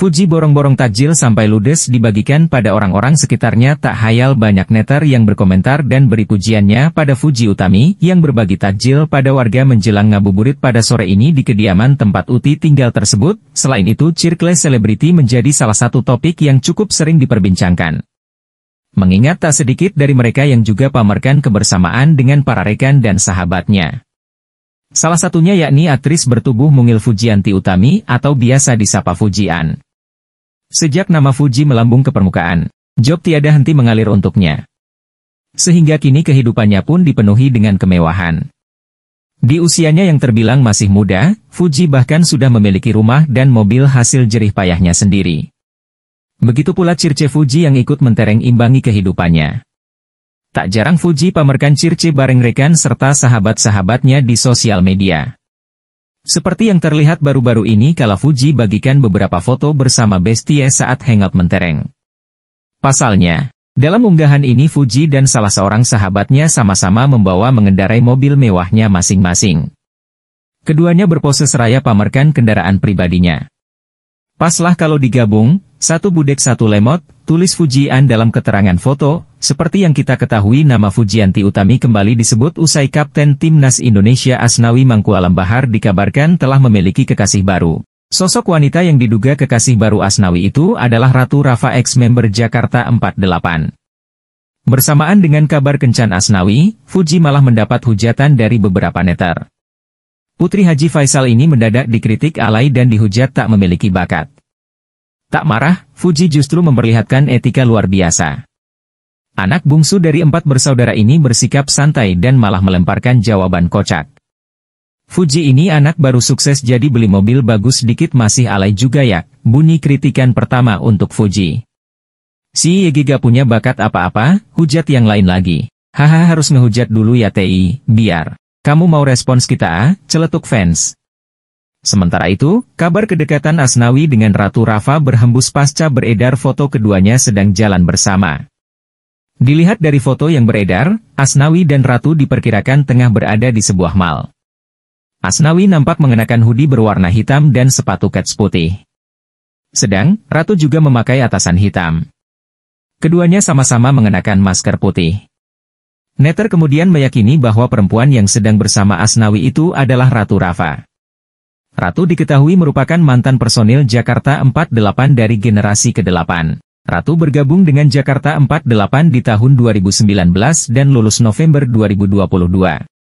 Fuji borong-borong takjil sampai ludes dibagikan pada orang-orang sekitarnya tak hayal banyak netter yang berkomentar dan beri pujiannya pada Fuji Utami yang berbagi takjil pada warga menjelang ngabuburit pada sore ini di kediaman tempat Uti tinggal tersebut. Selain itu, cirkle selebriti menjadi salah satu topik yang cukup sering diperbincangkan. Mengingat tak sedikit dari mereka yang juga pamerkan kebersamaan dengan para rekan dan sahabatnya. Salah satunya yakni aktris bertubuh mungil Fujianti Utami atau biasa disapa Fujian. Sejak nama Fuji melambung ke permukaan, job tiada henti mengalir untuknya. Sehingga kini kehidupannya pun dipenuhi dengan kemewahan. Di usianya yang terbilang masih muda, Fuji bahkan sudah memiliki rumah dan mobil hasil jerih payahnya sendiri. Begitu pula Circe Fuji yang ikut mentereng imbangi kehidupannya. Tak jarang Fuji pamerkan Circe bareng rekan serta sahabat-sahabatnya di sosial media. Seperti yang terlihat baru-baru ini kala Fuji bagikan beberapa foto bersama Bestie saat hangout mentereng. Pasalnya, dalam unggahan ini Fuji dan salah seorang sahabatnya sama-sama membawa mengendarai mobil mewahnya masing-masing. Keduanya berpose seraya pamerkan kendaraan pribadinya. Paslah kalau digabung, satu budek satu lemot, tulis Fujian dalam keterangan foto, seperti yang kita ketahui nama Fujianti Utami kembali disebut usai Kapten Timnas Indonesia Asnawi Mangku Alam Bahar dikabarkan telah memiliki kekasih baru. Sosok wanita yang diduga kekasih baru Asnawi itu adalah Ratu Rafa X member Jakarta 48. Bersamaan dengan kabar kencan Asnawi, Fuji malah mendapat hujatan dari beberapa netter. Putri Haji Faisal ini mendadak dikritik alay dan dihujat tak memiliki bakat. Tak marah, Fuji justru memperlihatkan etika luar biasa. Anak bungsu dari empat bersaudara ini bersikap santai dan malah melemparkan jawaban kocak. Fuji ini anak baru sukses jadi beli mobil bagus dikit masih alay juga ya, bunyi kritikan pertama untuk Fuji. Si Yegi gak punya bakat apa-apa, hujat yang lain lagi. Haha harus ngehujat dulu ya TI, biar. Kamu mau respons kita ah, celetuk fans. Sementara itu, kabar kedekatan Asnawi dengan Ratu Rafa berhembus pasca beredar foto keduanya sedang jalan bersama. Dilihat dari foto yang beredar, Asnawi dan Ratu diperkirakan tengah berada di sebuah mal. Asnawi nampak mengenakan hoodie berwarna hitam dan sepatu kets putih. Sedang, Ratu juga memakai atasan hitam. Keduanya sama-sama mengenakan masker putih. Netter kemudian meyakini bahwa perempuan yang sedang bersama Asnawi itu adalah Ratu Rafa. Ratu diketahui merupakan mantan personil Jakarta 48 dari generasi ke-8. Ratu bergabung dengan Jakarta 48 di tahun 2019 dan lulus November 2022.